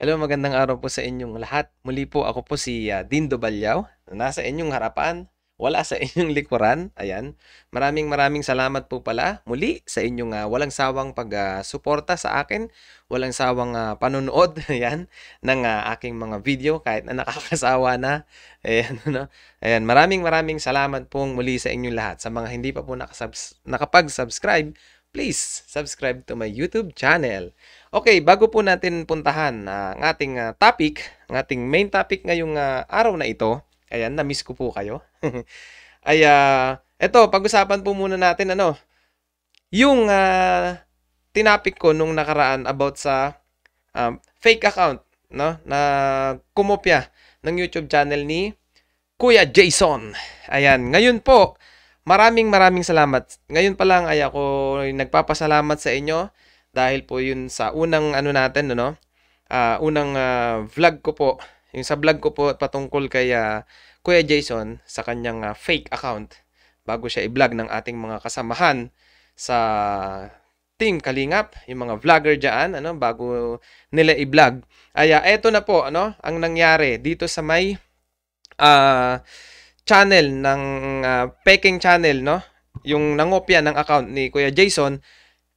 Hello, magandang araw po sa inyong lahat. Muli po ako po si uh, Dindo Balyaw nasa inyong harapan, wala sa inyong likuran. Ayan. Maraming maraming salamat po pala muli sa inyong uh, walang sawang pagsuporta ah, uh, sa akin, walang sawang uh, panonood ayan ng uh, aking mga video kahit na nakakasawa na. Ayan no. Ayan, maraming maraming salamat po muli sa inyong lahat. Sa mga hindi pa po nakasubs- nakapag-subscribe, please subscribe to my YouTube channel. Okay, bago po natin puntahan uh, ang ating uh, topic, ang ating main topic ngayong uh, araw na ito, ayan, na-miss ko po kayo. Ay, uh, eto, pag-usapan po muna natin ano, yung uh, tinapik ko nung nakaraan about sa um, fake account no na kumopya ng YouTube channel ni Kuya Jason. Ayan, ngayon po Maraming maraming salamat. Ngayon pa lang ay ako nagpapasalamat sa inyo dahil po yun sa unang ano natin, no. Uh, ah, unang uh, vlog ko po. Yung sa vlog ko po patungkol kay uh, Kuya Jason sa kanyang uh, fake account bago siya i-vlog ng ating mga kasamahan sa Team Kalingap, yung mga vlogger diyan, ano, bago nila i-vlog. Ay, uh, eto na po, ano, ang nangyari dito sa may uh, channel ng uh, Peking channel, no? Yung nangopya ng account ni Kuya Jason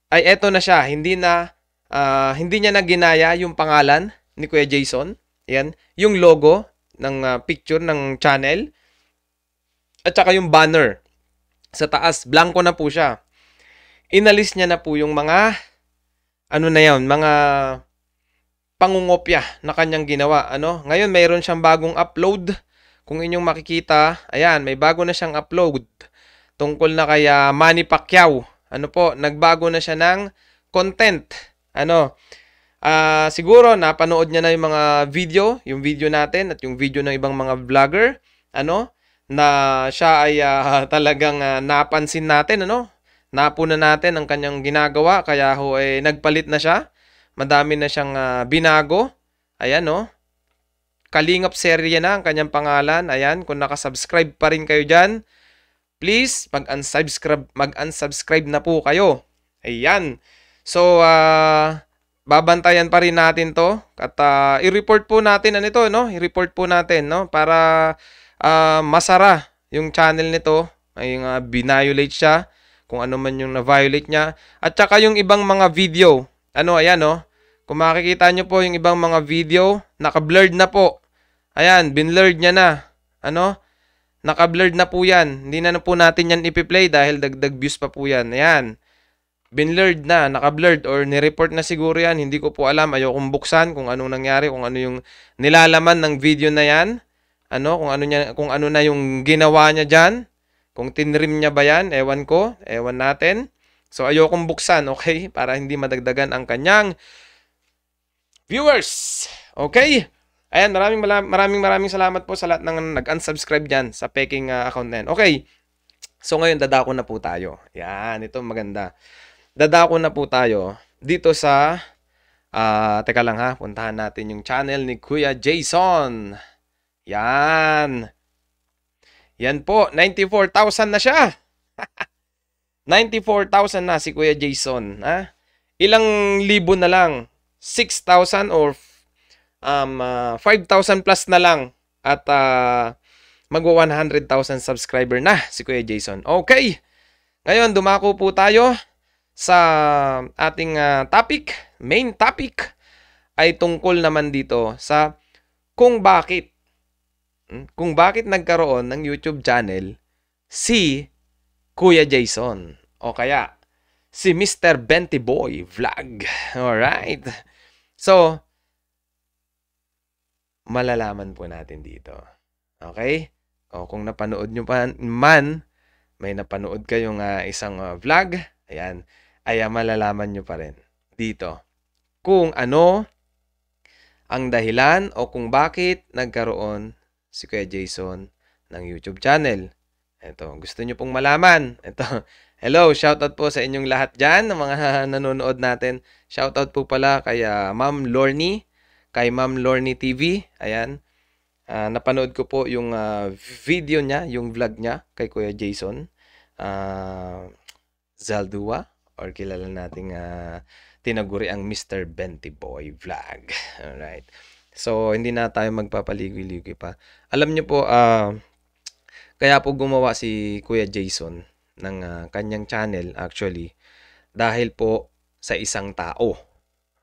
ay eto na siya, hindi na uh, hindi niya na ginaya yung pangalan ni Kuya Jason. Yan, yung logo ng uh, picture ng channel at saka yung banner sa taas, blanco na po siya. Inalis niya na po yung mga ano na yon, mga pangungopya na kanyang ginawa, ano? Ngayon mayroon siyang bagong upload kung inyong makikita, ayan, may bago na siyang upload tungkol na kaya uh, Manny Pacquiao. Ano po, nagbago na siya ng content. Ano, uh, siguro napanood niya na yung mga video, yung video natin at yung video ng ibang mga vlogger. Ano, na siya ay uh, talagang uh, napansin natin, ano, napuna natin ang kanyang ginagawa kaya ho eh nagpalit na siya. Madami na siyang uh, binago. Ayan no. Oh. Kalingap Serye na ang kanyang pangalan. Ayan, kung nakasubscribe pa rin kayo dyan, please mag-unsubscribe, mag-unsubscribe na po kayo. Ayan. So, uh, babantayan pa rin natin to. At uh, i-report po natin ano ito, no? I-report po natin, no? Para uh, masara yung channel nito. Ay, uh, binayolate siya. Kung ano man yung na-violate niya. At saka yung ibang mga video. Ano, ayan, no? Kung makikita nyo po yung ibang mga video, naka-blurred na po. Ayan, binlurred niya na. Ano? Nakablurred na po yan. Hindi na, na po natin yan ipi-play dahil dagdag views pa po yan. Ayan. Binlurred na, nakablurred or nireport na siguro yan. Hindi ko po alam. Ayokong buksan kung anong nangyari, kung ano yung nilalaman ng video na yan. Ano, kung ano, niya, kung ano na yung ginawa niya dyan. Kung tinrim niya ba yan, ewan ko, ewan natin. So ayokong buksan, okay? Para hindi madagdagan ang kanyang viewers. Okay? Ayan, maraming maraming maraming salamat po sa lahat ng nag-unsubscribe diyan sa peking uh, account na yan. Okay. So ngayon dadako na po tayo. Yan, ito maganda. Dadako na po tayo dito sa uh, teka lang ha, puntahan natin yung channel ni Kuya Jason. Yan. Yan po, 94,000 na siya. 94,000 na si Kuya Jason, ha? Ilang libo na lang. 6,000 or um, uh, 5,000 plus na lang at uh, magwa 100,000 subscriber na si Kuya Jason. Okay, ngayon dumako po tayo sa ating uh, topic, main topic ay tungkol naman dito sa kung bakit hmm, kung bakit nagkaroon ng YouTube channel si Kuya Jason o kaya si Mr. Benty Boy Vlog. All right. So, malalaman po natin dito. Okay? O kung napanood nyo pa man, may napanood kayong uh, isang uh, vlog, ayan, ay ah, malalaman nyo pa rin dito kung ano ang dahilan o kung bakit nagkaroon si Kuya Jason ng YouTube channel. Ito, gusto nyo pong malaman. Ito, hello, shoutout po sa inyong lahat dyan, mga nanonood natin. Shoutout po pala kay Ma'am Lorny kay Ma'am Lorny TV. Ayan. Uh, napanood ko po yung uh, video niya, yung vlog niya kay Kuya Jason. Uh, Zaldua or kilala nating uh, tinaguri ang Mr. Benty Boy Vlog. Alright. So, hindi na tayo magpapaligoy-ligoy pa. Alam niyo po, uh, kaya po gumawa si Kuya Jason ng uh, kanyang channel actually dahil po sa isang tao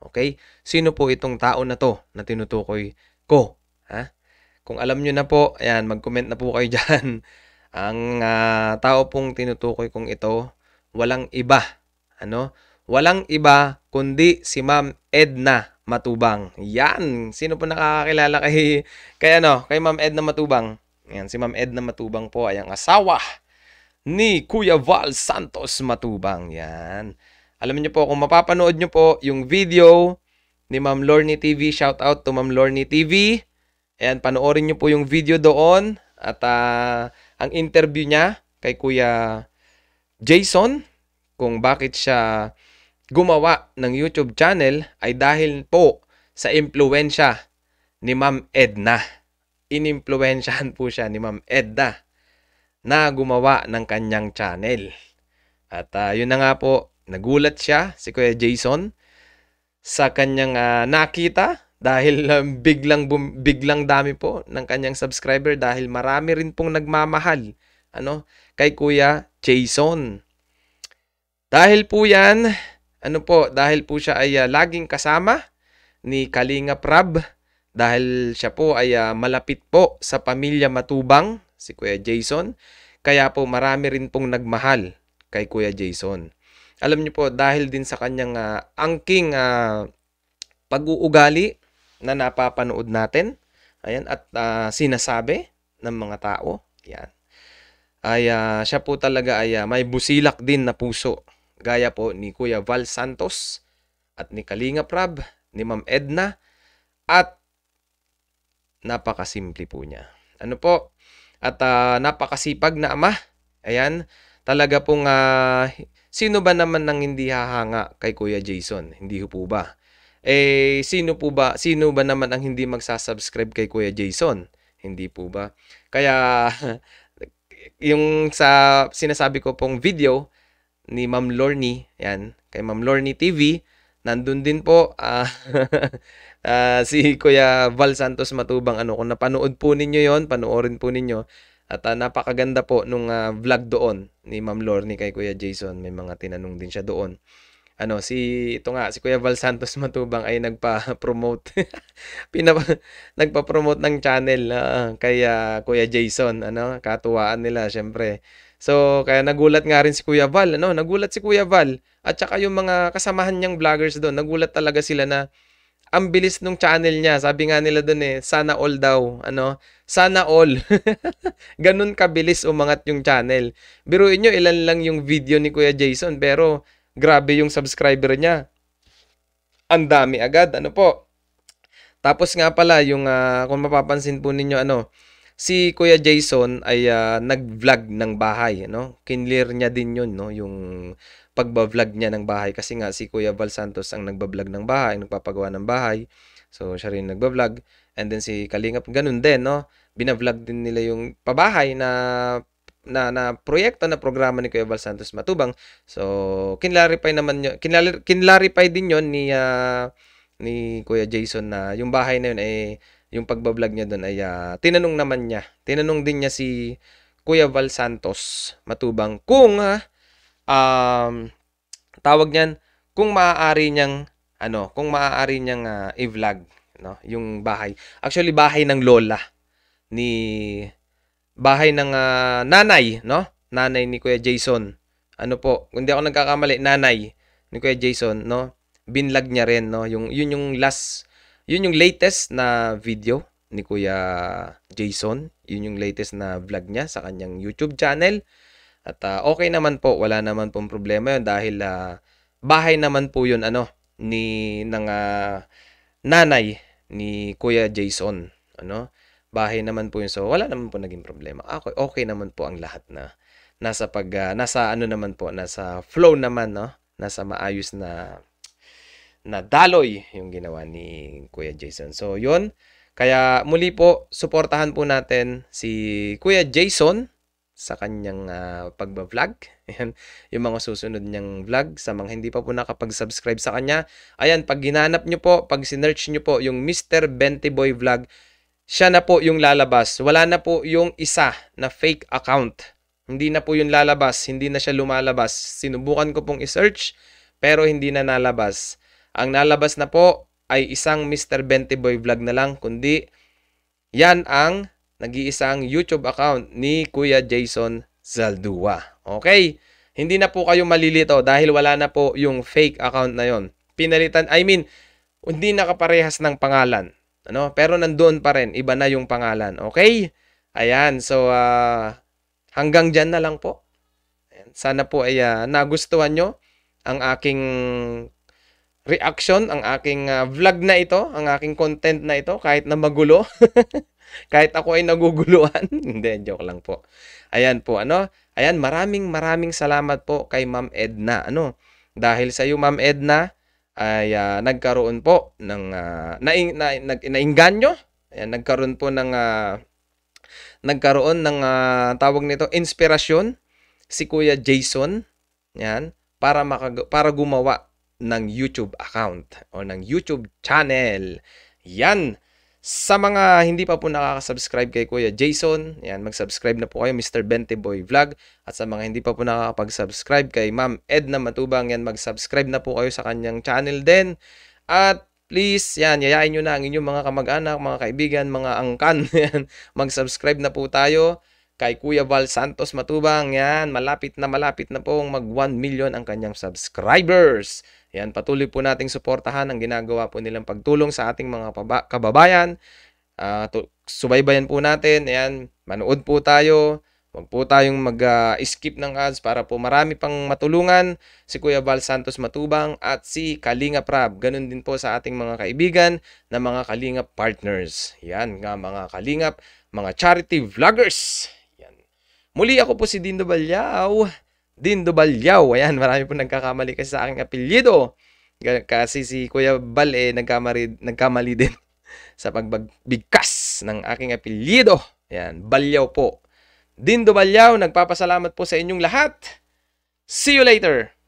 Okay? Sino po itong tao na to na tinutukoy ko? Ha? Kung alam nyo na po, ayan, mag-comment na po kayo dyan. Ang uh, tao pong tinutukoy kong ito, walang iba. Ano? Walang iba kundi si Ma'am Edna Matubang. Yan! Sino po nakakakilala kay, kay, ano, kay Ma'am Edna Matubang? Yan, si Ma'am Edna Matubang po ay ang asawa ni Kuya Val Santos Matubang. Yan. Alam niyo po, kung mapapanood niyo po yung video ni Ma'am Lorny TV, shout out to Ma'am Lorny TV. Ayan, panoorin niyo po yung video doon at uh, ang interview niya kay Kuya Jason kung bakit siya gumawa ng YouTube channel ay dahil po sa impluensya ni Ma'am Edna. Inimpluensyahan po siya ni Ma'am Edna na gumawa ng kanyang channel. At uh, yun na nga po, Nagulat siya, si Kuya Jason, sa kanyang uh, nakita dahil um, biglang bum, biglang dami po ng kanyang subscriber dahil marami rin pong nagmamahal ano kay Kuya Jason. Dahil po 'yan, ano po, dahil po siya ay uh, laging kasama ni Kalinga Prab dahil siya po ay uh, malapit po sa pamilya Matubang si Kuya Jason, kaya po marami rin pong nagmahal kay Kuya Jason alam niyo po dahil din sa kanyang uh, angking uh, pag-uugali na napapanood natin ayan at uh, sinasabi ng mga tao yan ay uh, siya po talaga ay uh, may busilak din na puso gaya po ni Kuya Val Santos at ni Kalinga Prab ni Ma'am Edna at napakasimple po niya ano po at uh, napakasipag na ama ayan talaga pong uh, Sino ba naman nang hindi hahanga kay Kuya Jason? Hindi po ba? Eh, sino po ba, sino ba naman ang hindi magsasubscribe kay Kuya Jason? Hindi po ba? Kaya, yung sa sinasabi ko pong video ni Ma'am Lorny, yan, kay Ma'am Lorny TV, nandun din po uh, uh, si Kuya Val Santos Matubang ano kung napanood po ninyo yon panoorin po ninyo at uh, napakaganda po nung uh, vlog doon ni Ma'am Lorne kay Kuya Jason. May mga tinanong din siya doon. Ano, si ito nga si Kuya Val Santos Matubang ay nagpa-promote. Pina nagpa-promote ng channel uh, kay uh, Kuya Jason, ano, katuwaan nila syempre. So, kaya nagulat nga rin si Kuya Val, ano, nagulat si Kuya Val at saka yung mga kasamahan niyang vloggers doon, nagulat talaga sila na ang bilis nung channel niya. Sabi nga nila doon eh, sana all daw, ano? Sana all. Ganun kabilis umangat yung channel. Biruin nyo, ilan lang yung video ni Kuya Jason, pero grabe yung subscriber niya. Ang dami agad, ano po? Tapos nga pala, yung, uh, kung mapapansin po ninyo, ano, si Kuya Jason ay uh, nag-vlog ng bahay, no? Kinlear niya din yun, no? Yung pagbablog niya ng bahay kasi nga si Kuya Val Santos ang nagbablog ng bahay, nagpapagawa ng bahay. So siya rin nagbablog and then si Kalingap ganun din no. Binablog din nila yung pabahay na na na proyekto na programa ni Kuya Val Santos Matubang. So kinlarify naman yun, kinlar, kinlarify din yon ni uh, ni Kuya Jason na yung bahay na yun ay eh, yung pagbablog niya doon ay uh, tinanong naman niya. Tinanong din niya si Kuya Val Santos Matubang kung uh, um, tawag niyan, kung maaari niyang, ano, kung maaari niyang uh, i-vlog, no, yung bahay. Actually, bahay ng lola ni, bahay ng uh, nanay, no, nanay ni Kuya Jason. Ano po, hindi ako nagkakamali, nanay ni Kuya Jason, no, Binlog niya rin, no, yung, yun yung last, yun yung latest na video ni Kuya Jason. Yun yung latest na vlog niya sa kanyang YouTube channel. At uh, okay naman po, wala naman pong problema 'yon dahil uh, bahay naman po 'yon ano ni ng uh, nanay ni Kuya Jason, ano? Bahay naman po 'yon. So wala naman po naging problema. Okay, okay naman po ang lahat na nasa pag uh, nasa ano naman po, nasa flow naman, no? Nasa maayos na na daloy yung ginawa ni Kuya Jason. So, 'yon. Kaya muli po, suportahan po natin si Kuya Jason sa kanyang uh, pagba-vlog. Ayan, yung mga susunod niyang vlog sa mga hindi pa po nakapag-subscribe sa kanya. Ayan, pag ginanap niyo po, pag sinearch niyo po yung Mr. Bentiboy Vlog, siya na po yung lalabas. Wala na po yung isa na fake account. Hindi na po yung lalabas, hindi na siya lumalabas. Sinubukan ko pong isearch pero hindi na nalabas. Ang nalabas na po ay isang Mr. Bentiboy Vlog na lang kundi yan ang nag-iisang YouTube account ni Kuya Jason Zaldua. Okay? Hindi na po kayo malilito dahil wala na po yung fake account na yon. Pinalitan, I mean, hindi nakaparehas ng pangalan. Ano? Pero nandoon pa rin, iba na yung pangalan. Okay? Ayan, so uh, hanggang dyan na lang po. Ayan, sana po ay uh, nagustuhan nyo ang aking reaction, ang aking uh, vlog na ito, ang aking content na ito, kahit na magulo. Kahit ako ay naguguluhan. Hindi, joke lang po. Ayan po, ano? Ayan, maraming maraming salamat po kay Ma'am Edna. Ano? Dahil sa iyo, Ma'am Edna, ay uh, nagkaroon po ng uh, naing, na, na, nainganyo. Ayan, nagkaroon po ng uh, nagkaroon ng uh, tawag nito, inspirasyon si Kuya Jason. Yan, para makag- para gumawa ng YouTube account o ng YouTube channel. Yan. Sa mga hindi pa po nakaka-subscribe kay Kuya Jason, yan, mag-subscribe na po kayo, Mr. Bente Boy Vlog. At sa mga hindi pa po nakakapag-subscribe kay Ma'am Edna Matubang, yan, mag-subscribe na po kayo sa kanyang channel din. At please, yan, yayain nyo na ang inyong mga kamag-anak, mga kaibigan, mga angkan, yan, mag-subscribe na po tayo kay Kuya Val Santos Matubang. Yan, malapit na malapit na pong mag 1 million ang kanyang subscribers. Yan, patuloy po nating suportahan ang ginagawa po nilang pagtulong sa ating mga kababayan. Uh, subaybayan po natin. Yan, manood po tayo. Huwag po tayong mag-skip ah, uh, ng ads para po marami pang matulungan si Kuya Val Santos Matubang at si Kalinga Prab. Ganun din po sa ating mga kaibigan na mga Kalinga partners. Yan nga mga Kalinga, mga charity vloggers. Muli ako po si Dindo Balyaw. Dindo Balyaw. Ayan, marami po nagkakamali kasi sa aking apelyido. Kasi si Kuya Bal eh, nagkamali, nagkamali din sa pagbigkas ng aking apelyido. Ayan, Balyaw po. Dindo Balyaw, nagpapasalamat po sa inyong lahat. See you later!